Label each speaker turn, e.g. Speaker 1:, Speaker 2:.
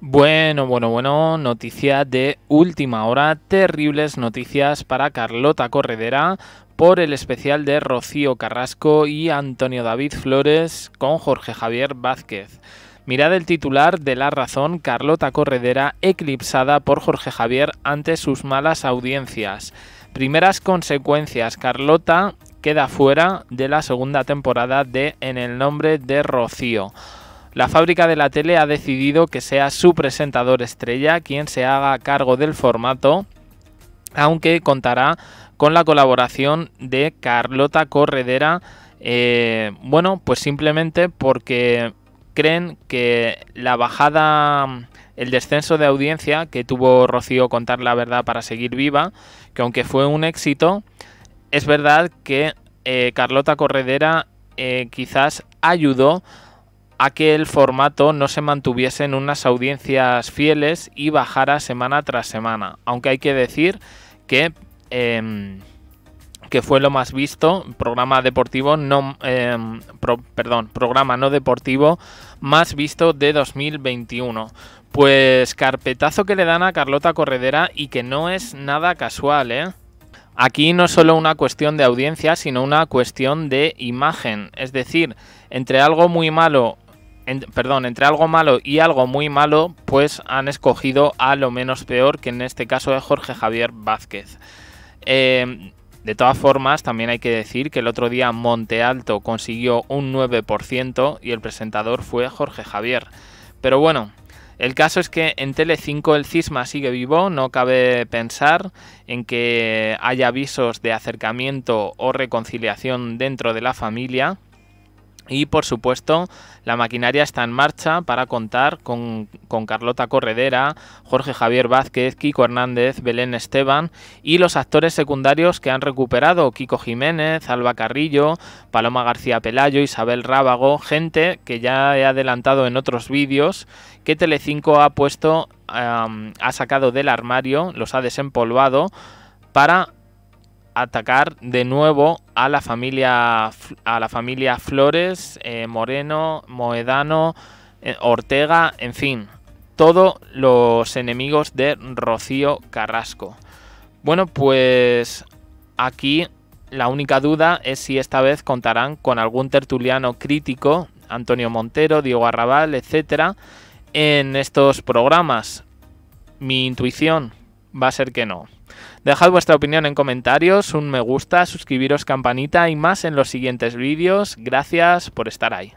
Speaker 1: Bueno, bueno, bueno, noticia de última hora, terribles noticias para Carlota Corredera por el especial de Rocío Carrasco y Antonio David Flores con Jorge Javier Vázquez. Mirad el titular de La Razón, Carlota Corredera eclipsada por Jorge Javier ante sus malas audiencias. Primeras consecuencias, Carlota queda fuera de la segunda temporada de En el nombre de Rocío la fábrica de la tele ha decidido que sea su presentador estrella quien se haga cargo del formato, aunque contará con la colaboración de Carlota Corredera, eh, bueno, pues simplemente porque creen que la bajada, el descenso de audiencia que tuvo Rocío Contar la Verdad para seguir viva, que aunque fue un éxito, es verdad que eh, Carlota Corredera eh, quizás ayudó a que el formato no se mantuviese en unas audiencias fieles y bajara semana tras semana. Aunque hay que decir que, em, que fue lo más visto, programa deportivo no em, perdón, programa no deportivo más visto de 2021. Pues carpetazo que le dan a Carlota Corredera y que no es nada casual, ¿eh? Aquí no es solo una cuestión de audiencia, sino una cuestión de imagen. Es decir, entre algo muy malo perdón, entre algo malo y algo muy malo, pues han escogido a lo menos peor, que en este caso es Jorge Javier Vázquez. Em, de todas formas, también hay que decir que el otro día Monte Alto consiguió un 9% y el presentador fue Jorge Javier. Pero bueno, el caso es que en Tele5 el cisma sigue vivo, no cabe pensar en que haya avisos de acercamiento o reconciliación dentro de la familia. Y por supuesto, la maquinaria está en marcha para contar con, Carlota Corredera, Jorge Javier Vázquez, Kiko Hernández, Belén Esteban y los actores secundarios que han recuperado, Kiko Jiménez, Alba Carrillo, Paloma García Pelayo, Isabel Rábago, gente que ya he adelantado en otros vídeos que Telecinco ha puesto, ha sacado del armario, los ha desempolvado para atacar de nuevo a la familia, a la familia Flores, eh, Moreno, Moedano, eh, Ortega, en fin, todos los enemigos de Rocío Carrasco. Bueno, pues aquí la única duda es si esta vez contarán con algún tertuliano crítico, Antonio Montero, Diego Arrabal, etcétera, en estos programas. Mi intuición va a ser que no. Dejad vuestra opinión en comentarios, un me gusta, suscribiros campanita y más en los siguientes vídeos. Gracias por estar ahí.